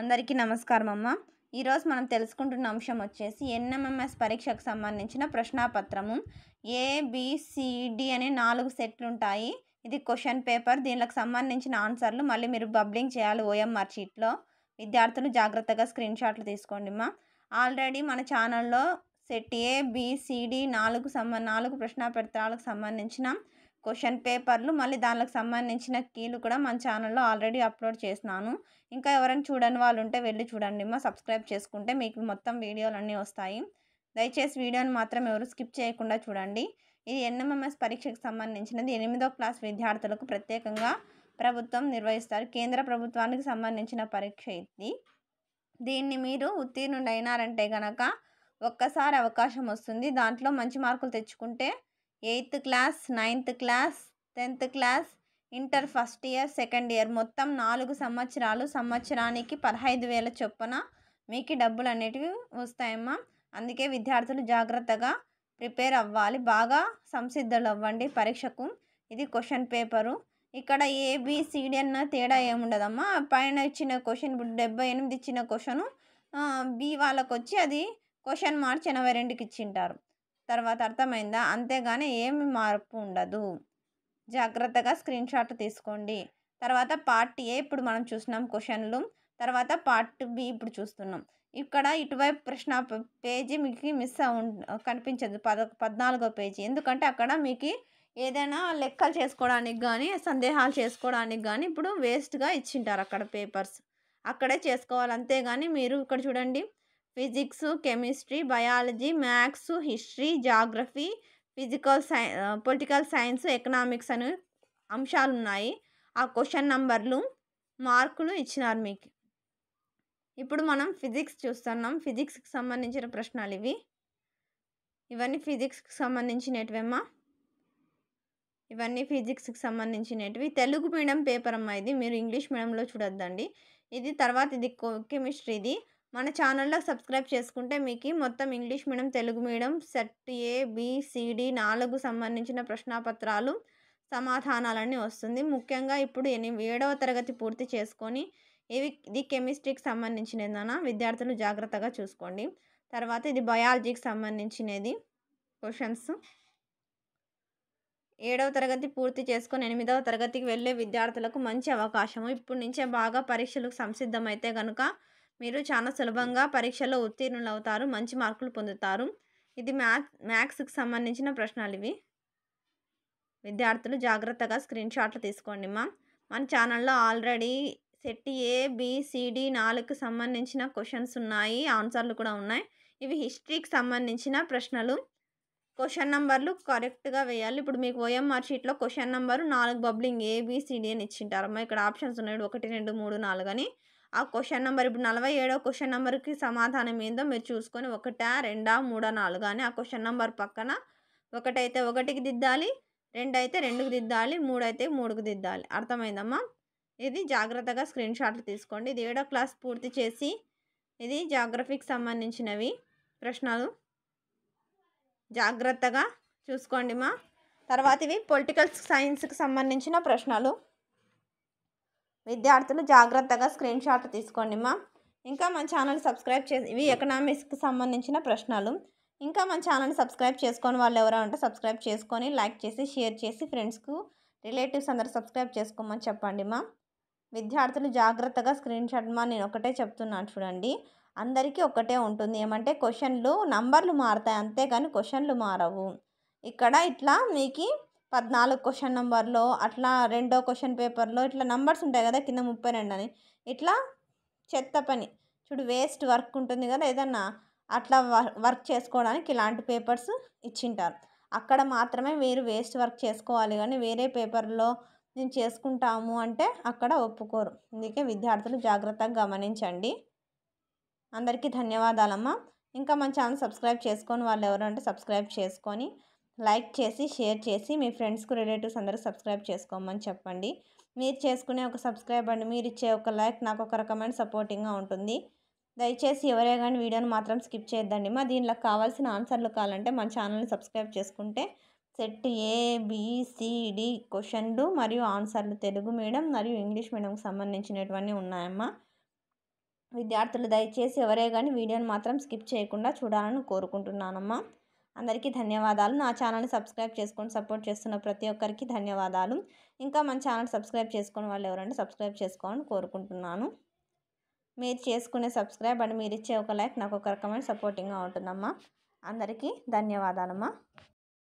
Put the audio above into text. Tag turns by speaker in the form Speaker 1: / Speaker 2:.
Speaker 1: అందరికీ నమస్కారం అమ్మ ఈరోజు మనం తెలుసుకుంటున్న అంశం వచ్చేసి ఎన్ఎంఎంఎస్ పరీక్షకు సంబంధించిన ప్రశ్నాపత్రము ఏబిసిడి అనే నాలుగు సెట్లు ఉంటాయి ఇది క్వశ్చన్ పేపర్ దీనికి సంబంధించిన ఆన్సర్లు మళ్ళీ మీరు బబ్లింగ్ చేయాలి ఓఎంఆర్ షీట్లో విద్యార్థులు జాగ్రత్తగా స్క్రీన్ షాట్లు తీసుకోండి అమ్మా ఆల్రెడీ మన ఛానల్లో సెట్ ఏబిసిడి నాలుగు సంబ నాలుగు ప్రశ్నాపత్రాలకు సంబంధించిన క్వశ్చన్ పేపర్లు మళ్ళీ దానికి సంబంధించిన కీలు కూడా మన ఛానల్లో ఆల్రెడీ అప్లోడ్ చేసినాను ఇంకా ఎవరైనా చూడని వాళ్ళు ఉంటే వెళ్ళి చూడండి మా సబ్స్క్రైబ్ చేసుకుంటే మీకు మొత్తం వీడియోలు అన్నీ వస్తాయి దయచేసి వీడియోని మాత్రం ఎవరు స్కిప్ చేయకుండా చూడండి ఇది ఎన్ఎంఎంఎస్ పరీక్షకు సంబంధించినది ఎనిమిదో క్లాస్ విద్యార్థులకు ప్రత్యేకంగా ప్రభుత్వం నిర్వహిస్తారు కేంద్ర ప్రభుత్వానికి సంబంధించిన పరీక్ష ఇది దీన్ని మీరు ఉత్తీర్ణుడైనారంటే కనుక ఒక్కసారి అవకాశం వస్తుంది దాంట్లో మంచి మార్కులు తెచ్చుకుంటే eighth class ninth class tenth class inter first year second year మొత్తం నాలుగు సంవత్సరాలు సంవత్సరానికి పదహైదు వేల చొప్పున మీకు డబ్బులు అనేటివి వస్తాయమ్మా అందుకే విద్యార్థులు జాగ్రత్తగా ప్రిపేర్ అవ్వాలి బాగా సంసిద్ధులు అవ్వండి పరీక్షకు ఇది క్వశ్చన్ పేపరు ఇక్కడ ఏబిసిడి అన్న తేడా ఏముండదమ్మా పైన ఇచ్చిన క్వశ్చన్ ఇప్పుడు డెబ్బై ఎనిమిది ఇచ్చిన క్వశ్చను బి వాళ్ళకు వచ్చి అది క్వశ్చన్ మార్చి ఎనభై రెండుకి ఇచ్చింటారు తర్వాత అర్థమైందా అంతేగాని ఏమి మార్పు ఉండదు జాగ్రత్తగా స్క్రీన్ షాట్ తీసుకోండి తర్వాత పార్ట్ ఏ ఇప్పుడు మనం చూసినాం క్వశ్చన్లు తర్వాత పార్ట్ బి ఇప్పుడు చూస్తున్నాం ఇక్కడ ఇటువైపు ప్రశ్న పేజీ మీకు మిస్ కనిపించదు పద పద్నాలుగో పేజీ ఎందుకంటే అక్కడ మీకు ఏదైనా లెక్కలు చేసుకోవడానికి కానీ సందేహాలు చేసుకోవడానికి కానీ ఇప్పుడు వేస్ట్గా ఇచ్చింటారు అక్కడ పేపర్స్ అక్కడే చేసుకోవాలి అంతేగాని మీరు ఇక్కడ చూడండి physics chemistry biology maths history geography physical sci political science economics అనే అంశాలు ఉన్నాయి ఆ క్వశ్చన్ నంబర్లు మార్కులు ఇచ్చినారు మీకు ఇప్పుడు మనం ఫిజిక్స్ చూస్తున్నాం ఫిజిక్స్కి సంబంధించిన ప్రశ్నలు ఇవి ఇవన్నీ ఫిజిక్స్కి సంబంధించినటివేమ్మా ఇవన్నీ ఫిజిక్స్కి సంబంధించినటివి తెలుగు మీడియం పేపర్ అమ్మా ఇది మీరు ఇంగ్లీష్ మీడియంలో చూడొద్దండి ఇది తర్వాత ఇది కెమిస్ట్రీ ఇది మన ఛానల్లో సబ్స్క్రైబ్ చేసుకుంటే మీకు మొత్తం English medium Telugu medium set A B C D నాలుగు సంబంధించిన ప్రశ్నపత్రాలు సమాధానాలన్నీ వస్తుంది ముఖ్యంగా ఇప్పుడు ఎనిమిది ఏడవ తరగతి పూర్తి చేసుకొని ఇవి ఇది కెమిస్ట్రీకి సంబంధించినదన విద్యార్థులు జాగ్రత్తగా చూసుకోండి తర్వాత ఇది బయాలజీకి సంబంధించినది క్వశ్చన్స్ ఏడవ తరగతి పూర్తి చేసుకొని ఎనిమిదవ తరగతికి వెళ్ళే విద్యార్థులకు మంచి అవకాశము ఇప్పటి నుంచే బాగా పరీక్షలకు సంసిద్ధమైతే కనుక మీరు చాలా సులభంగా పరీక్షలో ఉత్తీర్ణులు అవుతారు మంచి మార్కులు పొందుతారు ఇది మ్యాథ్ మ్యాథ్స్కి సంబంధించిన ప్రశ్నలు ఇవి విద్యార్థులు జాగ్రత్తగా స్క్రీన్ షాట్లు తీసుకోండి మా మన ఛానల్లో ఆల్రెడీ సెట్ ఏ బిసిడి నాలుగుకి సంబంధించిన క్వశ్చన్స్ ఉన్నాయి ఆన్సర్లు కూడా ఉన్నాయి ఇవి హిస్టరీకి సంబంధించిన ప్రశ్నలు క్వశ్చన్ నెంబర్లు కరెక్ట్గా వేయాలి ఇప్పుడు మీకు ఓఎంఆర్ షీట్లో క్వశ్చన్ నెంబరు నాలుగు బబ్లింగ్ ఏబిసిడి అని ఇచ్చింటారమ్మా ఇక్కడ ఆప్షన్స్ ఉన్నాయి ఒకటి రెండు మూడు నాలుగు అని ఆ క్వశ్చన్ నెంబర్ ఇప్పుడు నలభై ఏడో క్వశ్చన్ నెంబర్కి సమాధానం ఏందో మీరు చూసుకొని ఒకటా రెండా మూడా నాలుగు అని ఆ క్వశ్చన్ నెంబర్ పక్కన ఒకటైతే ఒకటికి దిద్దాలి రెండు అయితే రెండుకు దిద్దాలి మూడైతే మూడుకు దిద్దాలి అర్థమైందమ్మా ఇది జాగ్రత్తగా స్క్రీన్ షాట్లు తీసుకోండి ఇది ఏడో క్లాస్ పూర్తి చేసి ఇది జాగ్రఫీకి సంబంధించినవి ప్రశ్నలు జాగ్రత్తగా చూసుకోండి మా తర్వాత ఇవి పొలిటికల్ సైన్స్కి సంబంధించిన ప్రశ్నలు విద్యార్థులు జాగ్రత్తగా స్క్రీన్ షాట్ తీసుకోండి మా ఇంకా మన ఛానల్ సబ్స్క్రైబ్ చేసి ఇవి ఎకనామిక్స్కి సంబంధించిన ప్రశ్నలు ఇంకా మన ఛానల్ని సబ్స్క్రైబ్ చేసుకొని వాళ్ళు ఎవరో ఉంటే సబ్స్క్రైబ్ చేసుకొని లైక్ చేసి షేర్ చేసి ఫ్రెండ్స్కు రిలేటివ్స్ అందరు సబ్స్క్రైబ్ చేసుకోమని చెప్పండి మా విద్యార్థులు జాగ్రత్తగా స్క్రీన్ షాట్ మా నేను ఒకటే చెప్తున్నాను చూడండి అందరికీ ఒకటే ఉంటుంది ఏమంటే క్వశ్చన్లు నంబర్లు మారుతాయి అంతేగాని క్వశ్చన్లు మారవు ఇక్కడ ఇట్లా మీకు పద్నాలుగు క్వశ్చన్ నెంబర్లో అట్లా రెండో క్వశ్చన్ పేపర్లో ఇట్లా నెంబర్స్ ఉంటాయి కదా కింద ముప్పై రెండు అని ఇట్లా చెత్త పని చూడు వేస్ట్ వర్క్ ఉంటుంది కదా ఏదన్నా అట్లా వర్క్ చేసుకోవడానికి ఇలాంటి పేపర్స్ ఇచ్చింటారు అక్కడ మాత్రమే మీరు వేస్ట్ వర్క్ చేసుకోవాలి కానీ వేరే పేపర్లో మేము చేసుకుంటాము అంటే అక్కడ ఒప్పుకోరు అందుకే విద్యార్థులు జాగ్రత్తగా గమనించండి అందరికీ ధన్యవాదాలమ్మా ఇంకా మన ఛానల్ సబ్స్క్రైబ్ చేసుకొని వాళ్ళు ఎవరంటే సబ్స్క్రైబ్ చేసుకొని లైక్ చేసి షేర్ చేసి మీ ఫ్రెండ్స్కు రిలేటివ్స్ అందరూ సబ్స్క్రైబ్ చేసుకోమని చెప్పండి మీరు చేసుకునే ఒక సబ్స్క్రైబ్ అండి మీరు ఇచ్చే ఒక లైక్ నాకు ఒక రకమైన సపోర్టింగ్గా ఉంటుంది దయచేసి ఎవరే కానీ వీడియోని మాత్రం స్కిప్ చేయొద్దండి మా దీనిలో కావాల్సిన ఆన్సర్లు కావాలంటే మన ఛానల్ని సబ్స్క్రైబ్ చేసుకుంటే సెట్ ఏబిసిడి క్వశ్చన్లు మరియు ఆన్సర్లు తెలుగు మీడియం మరియు ఇంగ్లీష్ మీడియంకి సంబంధించినటువన్నీ ఉన్నాయమ్మా విద్యార్థులు దయచేసి ఎవరే కానీ వీడియోని మాత్రం స్కిప్ చేయకుండా చూడాలని కోరుకుంటున్నానమ్మా అందరికీ ధన్యవాదాలు నా ఛానల్ని సబ్స్క్రైబ్ చేసుకొని సపోర్ట్ చేస్తున్న ప్రతి ఒక్కరికి ధన్యవాదాలు ఇంకా మన ఛానల్ సబ్స్క్రైబ్ చేసుకుని వాళ్ళు ఎవరంటే సబ్స్క్రైబ్ చేసుకోవాలని కోరుకుంటున్నాను మీరు చేసుకునే సబ్స్క్రైబ్ అండ్ మీరు ఇచ్చే ఒక లైక్ నాకు ఒక రకమైన సపోర్టింగ్గా ఉంటుందమ్మా అందరికీ ధన్యవాదాలమ్మా